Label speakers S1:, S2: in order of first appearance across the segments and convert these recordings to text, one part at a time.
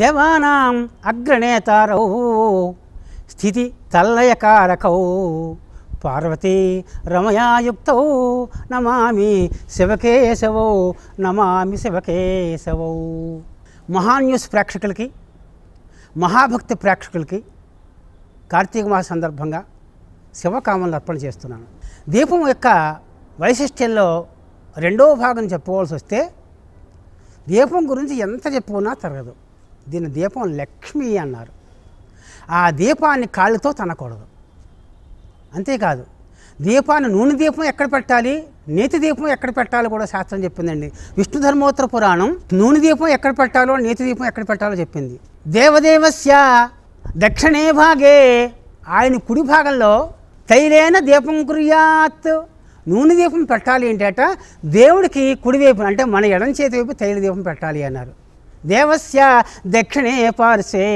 S1: దేవానాం అగ్రనేతారౌ స్థితి తల్లయకారకౌ పార్వతీ రమయాయుక్త నమామి శివకేశవో నమామి శివకేశవో మహాన్యూస్ ప్రేక్షకులకి మహాభక్తి ప్రేక్షకులకి కార్తీక మాస సందర్భంగా శివకామలు అర్పణ చేస్తున్నాను దీపం యొక్క వైశిష్ట్యంలో రెండో భాగం చెప్పుకోవాల్సి వస్తే దీపం గురించి ఎంత చెప్పుకున్నా తరగదు దీని దీపం లక్ష్మి అన్నారు ఆ దీపాన్ని కాళ్ళతో తనకూడదు అంతేకాదు దీపాన్ని నూనె దీపం ఎక్కడ పెట్టాలి నేతి దీపం ఎక్కడ పెట్టాలో కూడా శాస్త్రం చెప్పిందండి విష్ణు ధర్మోత్తర పురాణం నూనె దీపం ఎక్కడ పెట్టాలో నేతి దీపం ఎక్కడ పెట్టాలో చెప్పింది దేవదేవస్య దక్షిణే భాగే ఆయన కుడి భాగంలో తైలైన దీపం కుర్యాత్ నూనె దీపం పెట్టాలి ఏంటట దేవుడికి కుడివైపు అంటే మన ఎడం చేతి వైపు తైల దీపం పెట్టాలి అన్నారు దేవస్య దక్షిణే పార్శ్వే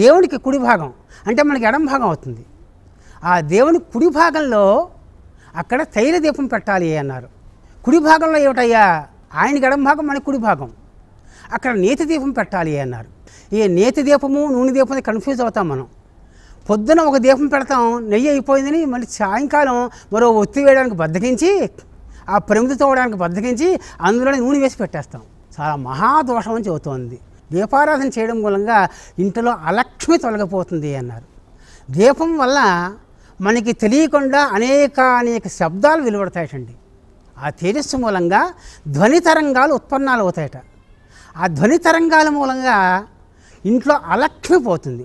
S1: దేవునికి కుడి భాగం అంటే మనకి ఎడం భాగం అవుతుంది ఆ దేవుని కుడి భాగంలో అక్కడ తైల దీపం పెట్టాలి అన్నారు కుడి భాగంలో ఏమిటయ్యా ఆయనకి ఎడం భాగం మనకి కుడి భాగం అక్కడ నేతి దీపం పెట్టాలి అన్నారు ఈ నేతి దీపము నూనె దీపం కన్ఫ్యూజ్ అవుతాం మనం పొద్దున ఒక దీపం పెడతాం నెయ్యి అయిపోయిందని మళ్ళీ సాయంకాలం మరో ఒత్తి వేయడానికి బద్దకించి ఆ ప్రమిది తోవడానికి బద్దకించి అందులోనే నూనె వేసి పెట్టేస్తాం చాలా మహాదోషం అని చెబుతోంది దీపారాధన చేయడం మూలంగా ఇంటిలో అలక్ష్మి తొలగిపోతుంది అన్నారు దీపం వల్ల మనకి తెలియకుండా అనేక అనేక శబ్దాలు వెలువడతాయటండి ఆ తేజస్సు మూలంగా ధ్వని తరంగాలు ఉత్పన్నాలు అవుతాయట ఆ ధ్వని తరంగాల మూలంగా ఇంట్లో అలక్ష్మి పోతుంది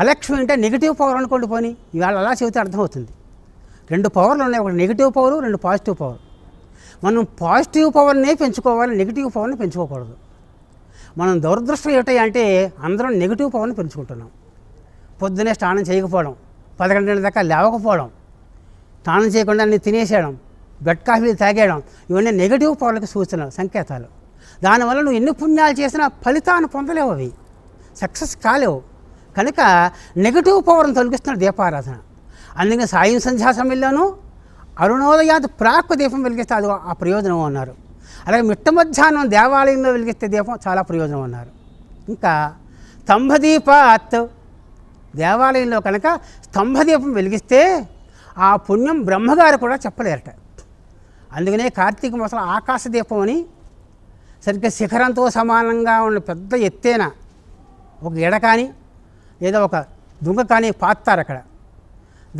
S1: అలక్ష్మి అంటే నెగిటివ్ పవర్ అనుకోండి పోని ఇవాళ అలా చెబితే అర్థమవుతుంది రెండు పవర్లు ఉన్నాయి ఒకటి నెగిటివ్ పవరు రెండు పాజిటివ్ పవర్ మనం పాజిటివ్ పవర్నే పెంచుకోవాలి నెగిటివ్ పవర్ని పెంచుకోకూడదు మనం దురదృష్టం అంటే అందరం నెగిటివ్ పవర్ని పెంచుకుంటున్నాం పొద్దునే స్నానం చేయకపోవడం పదకొండు దాకా లేవకపోవడం స్నానం చేయకుండా అన్ని తినేసేయడం బెడ్ కాఫీలు తాగేయడం ఇవన్నీ నెగిటివ్ పవర్లకు సూచనలు సంకేతాలు దానివల్ల నువ్వు ఎన్ని పుణ్యాలు చేసినా ఫలితాన్ని పొందలేవు అవి సక్సెస్ కాలేవు కనుక నెగిటివ్ పవర్ని తొలగిస్తున్నాడు దీపారాధన అందుకని సాయం సంధ్యా సమయంలోనూ అరుణోదయాత్ ప్రాక్ దీపం వెలిగిస్తే అది ఆ ప్రయోజనం అన్నారు అలాగే మిట్ట మధ్యాహ్నం దేవాలయంలో వెలిగిస్తే దీపం చాలా ప్రయోజనం అన్నారు ఇంకా స్తంభదీపాత్ దేవాలయంలో కనుక స్తంభదీపం వెలిగిస్తే ఆ పుణ్యం బ్రహ్మగారు కూడా చెప్పలేరట అందుకనే కార్తీక మాసం ఆకాశ దీపం అని సరిగ్గా శిఖరంతో సమానంగా ఉన్న పెద్ద ఎత్తైన ఒక ఎడ కానీ ఏదో ఒక దుంగ కానీ పాతారు అక్కడ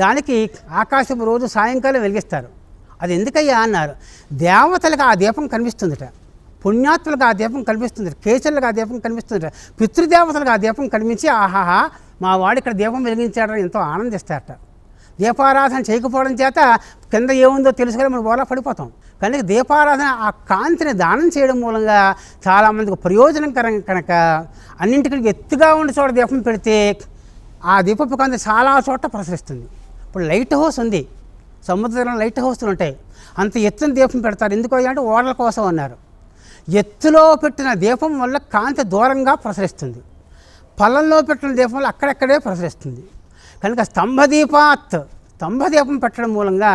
S1: దానికి ఆకాశం రోజు సాయంకాలం వెలిగిస్తారు అది ఎందుకయ్యా అన్నారు దేవతలకు ఆ దీపం కనిపిస్తుందిట పుణ్యాత్తులకు ఆ దీపం కనిపిస్తుంది కేచర్లకు ఆ దీపం కనిపిస్తుంది పితృదేవతలకు ఆ దీపం కనిపించి ఆహాహా మా వాడు ఇక్కడ దీపం వెలిగించాడని ఎంతో ఆనందిస్తారట దీపారాధన చేయకపోవడం చేత కింద ఏముందో తెలుసుకొని మనం బోలా పడిపోతాం కనుక దీపారాధన ఆ కాంతిని దానం చేయడం మూలంగా చాలామందికి ప్రయోజనకరం కనుక అన్నింటికీ ఎత్తుగా ఉండి చోట దీపం పెడితే ఆ దీపపు కాంతి చాలా చోట ప్రసరిస్తుంది ఇప్పుడు లైట్ హౌస్ ఉంది సముద్రంలో లైట్ హౌస్లు ఉంటాయి అంత ఎత్తున దీపం పెడతారు ఎందుకు అంటే ఓడల కోసం అన్నారు ఎత్తులో పెట్టిన దీపం వల్ల కాంతి దూరంగా ప్రసరిస్తుంది పొలంలో పెట్టిన దీపం వల్ల అక్కడక్కడే ప్రసరిస్తుంది కనుక స్తంభదీపాత్ స్తంభదీపం పెట్టడం మూలంగా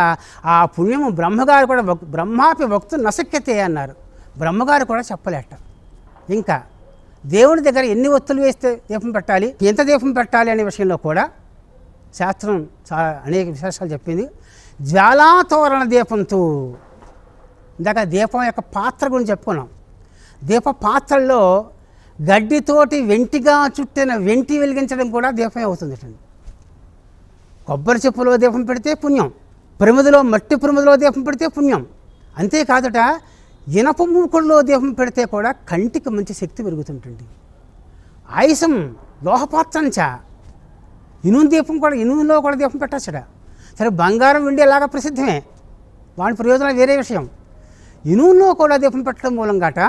S1: ఆ పుణ్యము బ్రహ్మగారు కూడా బ్రహ్మాపి భక్తులు నసక్యతే అన్నారు బ్రహ్మగారు కూడా చెప్పలేట ఇంకా దేవుని దగ్గర ఎన్ని ఒత్తులు వేస్తే దీపం పెట్టాలి ఎంత దీపం పెట్టాలి అనే విషయంలో కూడా శాస్త్రం చాలా అనేక విశేషాలు చెప్పింది జ్వాలాతోరణ దీపంతో ఇందాక దీపం యొక్క పాత్ర గురించి చెప్పుకున్నాం దీప పాత్రల్లో గడ్డితోటి వెంటిగా చుట్టిన వెంటి వెలిగించడం కూడా దీపమే అవుతుంది కొబ్బరి చెప్పులో దీపం పెడితే పుణ్యం ప్రమిదిలో మట్టి ప్రమిదిలో దీపం పెడితే పుణ్యం అంతేకాదుట ఇనప మూకుల్లో దీపం పెడితే కూడా కంటికి మంచి శక్తి పెరుగుతుంటుంది ఆయుసం లోహపాత్రంచ ఇనుము దీపం కూడా ఇనుములో కూడా దీపం పెట్టచ్చట సరే బంగారం వెండి ఎలాగా ప్రసిద్ధమే వాడి ప్రయోజనం వేరే విషయం ఇనుములో కూడా దీపం పెట్టడం మూలంగాట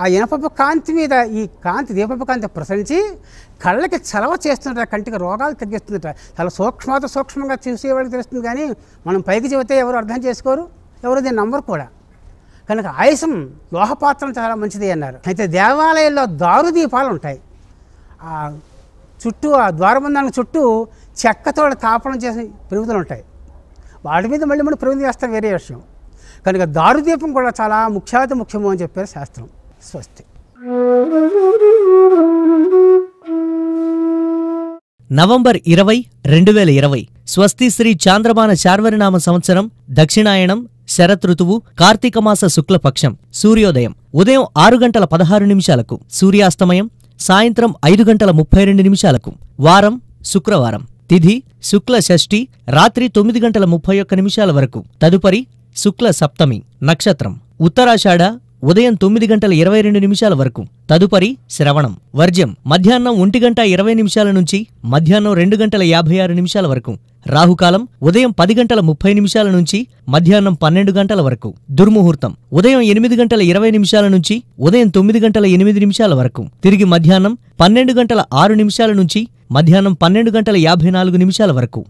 S1: ఆ ఇనపపు కాంతి మీద ఈ కాంతి దీపపు కాంతి ప్రసరించి కళ్ళకి చలవ చేస్తుంట కంటికి రోగాలు తగ్గిస్తుందట చాలా సూక్ష్మత సూక్ష్మంగా చూసేవాళ్ళకి తెలుస్తుంది కానీ మనం పైకి చెబితే ఎవరు అర్థం చేసుకోరు ఎవరు దీని నంబర్ కూడా కనుక ఆయుసం లోహపాత్రం చాలా మంచిది అన్నారు అయితే దేవాలయాల్లో దారు దీపాలు ఉంటాయి చుట్టూ ఆ ద్వారబంధానికి చుట్టూ చెక్కతో తాపనం చేసి పెరుగుతూ ఉంటాయి వాటి మీద మళ్ళీ మళ్ళీ ప్రవృత్తి చేస్తాం వేరే విషయం కనుక దారుదీపం కూడా చాలా ముఖ్యాతి ముఖ్యము అని చెప్పారు శాస్త్రం స్వస్తి
S2: నవంబర్ ఇరవై రెండు వేల ఇరవై స్వస్తి శ్రీ చాంద్రమాన చార్వరినామ సంవత్సరం దక్షిణాయనం శరతృతువు కార్తీక మాస శుక్లపక్షం సూర్యోదయం ఉదయం ఆరు గంటల పదహారు నిమిషాలకు సూర్యాస్తమయం సాయంత్రం ఐదు గంటల ముప్పై రెండు నిమిషాలకు వారం శుక్రవారం తిథి శుక్ల షష్ఠి రాత్రి తొమ్మిది గంటల ముప్పై ఒక్క నిమిషాల వరకు తదుపరి శుక్ల సప్తమి నక్షత్రం ఉత్తరాషాఢ ఉదయం తొమ్మిది గంటల ఇరవై రెండు నిమిషాల వరకు తదుపరి శ్రవణం వర్జ్యం మధ్యాహ్నం ఒంటి గంట ఇరవై నిమిషాల నుంచి మధ్యాహ్నం రెండు గంటల యాభై ఆరు నిమిషాల వరకు రాహుకాలం ఉదయం పది గంటల ముప్పై నిమిషాల నుంచి మధ్యాహ్నం పన్నెండు గంటల వరకు దుర్ముహూర్తం ఉదయం ఎనిమిది గంటల ఇరవై నిమిషాల నుంచి ఉదయం తొమ్మిది గంటల ఎనిమిది నిమిషాల వరకు తిరిగి మధ్యాహ్నం పన్నెండు గంటల ఆరు నిమిషాల నుంచి మధ్యాహ్నం పన్నెండు గంటల యాభై నాలుగు నిమిషాల వరకు